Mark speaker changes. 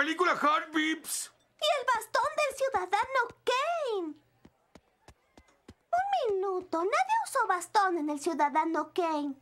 Speaker 1: película Beeps.
Speaker 2: Y el bastón del ciudadano Kane. Un minuto, nadie usó bastón en el ciudadano Kane.